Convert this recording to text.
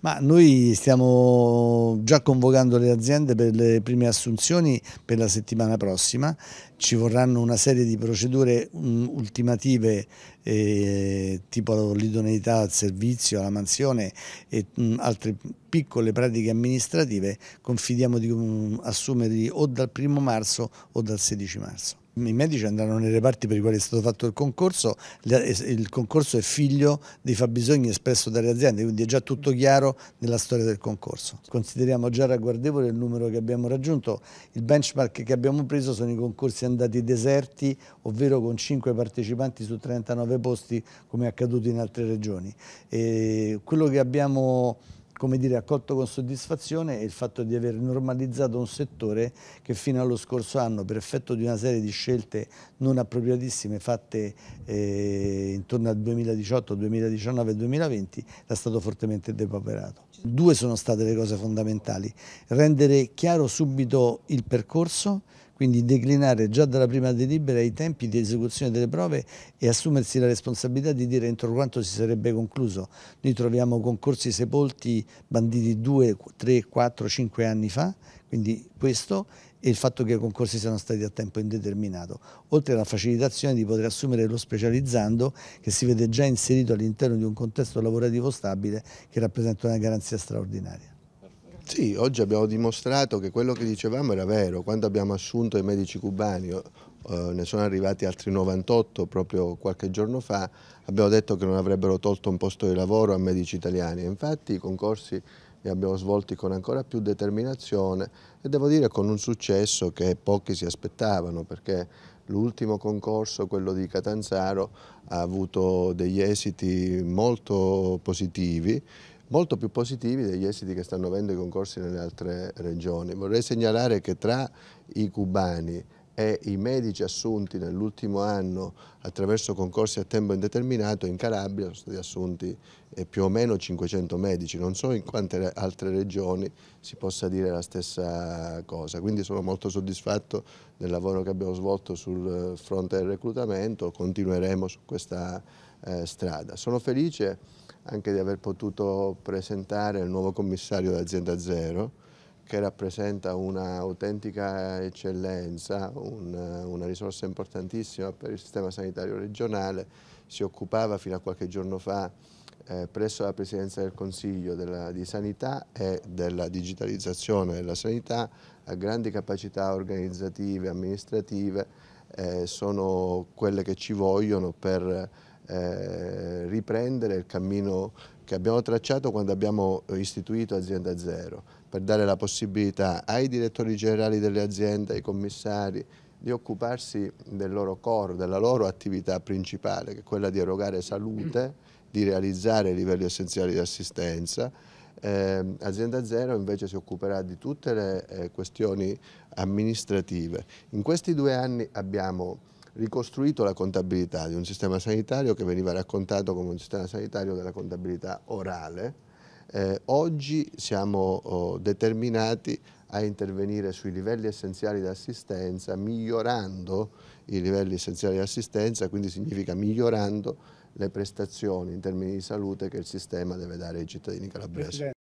Ma noi stiamo già convocando le aziende per le prime assunzioni per la settimana prossima, ci vorranno una serie di procedure mm, ultimative eh, tipo l'idoneità al servizio, alla mansione e mh, mm, altre piccole pratiche amministrative, confidiamo di mm, assumerli o dal primo marzo o dal 16 marzo i medici andranno nei reparti per i quali è stato fatto il concorso, il concorso è figlio dei fabbisogni espresso dalle aziende, quindi è già tutto chiaro nella storia del concorso. Consideriamo già ragguardevole il numero che abbiamo raggiunto, il benchmark che abbiamo preso sono i concorsi andati deserti, ovvero con 5 partecipanti su 39 posti come è accaduto in altre regioni. E quello che abbiamo come dire, accolto con soddisfazione è il fatto di aver normalizzato un settore che fino allo scorso anno, per effetto di una serie di scelte non appropriatissime fatte eh, intorno al 2018, 2019 e 2020, era stato fortemente depauperato. Due sono state le cose fondamentali, rendere chiaro subito il percorso quindi declinare già dalla prima delibera i tempi di esecuzione delle prove e assumersi la responsabilità di dire entro quanto si sarebbe concluso. Noi troviamo concorsi sepolti banditi 2, 3, 4, 5 anni fa, quindi questo e il fatto che i concorsi siano stati a tempo indeterminato, oltre alla facilitazione di poter assumere lo specializzando che si vede già inserito all'interno di un contesto lavorativo stabile che rappresenta una garanzia straordinaria. Sì, oggi abbiamo dimostrato che quello che dicevamo era vero, quando abbiamo assunto i medici cubani, eh, ne sono arrivati altri 98 proprio qualche giorno fa, abbiamo detto che non avrebbero tolto un posto di lavoro a medici italiani, infatti i concorsi li abbiamo svolti con ancora più determinazione e devo dire con un successo che pochi si aspettavano perché L'ultimo concorso, quello di Catanzaro, ha avuto degli esiti molto positivi molto più positivi degli esiti che stanno avendo i concorsi nelle altre regioni. Vorrei segnalare che tra i cubani e i medici assunti nell'ultimo anno attraverso concorsi a tempo indeterminato in Calabria sono stati assunti eh, più o meno 500 medici, non so in quante altre regioni si possa dire la stessa cosa, quindi sono molto soddisfatto del lavoro che abbiamo svolto sul fronte del reclutamento, continueremo su questa eh, strada. Sono felice anche di aver potuto presentare il nuovo commissario d'azienda Zero che rappresenta un'autentica eccellenza, un, una risorsa importantissima per il sistema sanitario regionale, si occupava fino a qualche giorno fa eh, presso la Presidenza del Consiglio della, di Sanità e della digitalizzazione della sanità, ha grandi capacità organizzative, amministrative, eh, sono quelle che ci vogliono per eh, riprendere il cammino che abbiamo tracciato quando abbiamo istituito Azienda Zero, per dare la possibilità ai direttori generali delle aziende, ai commissari, di occuparsi del loro core, della loro attività principale, che è quella di erogare salute, di realizzare livelli essenziali di assistenza. Eh, azienda Zero invece si occuperà di tutte le eh, questioni amministrative. In questi due anni abbiamo ricostruito la contabilità di un sistema sanitario che veniva raccontato come un sistema sanitario della contabilità orale. Eh, oggi siamo oh, determinati a intervenire sui livelli essenziali di assistenza, migliorando i livelli essenziali di assistenza, quindi significa migliorando le prestazioni in termini di salute che il sistema deve dare ai cittadini calabresi.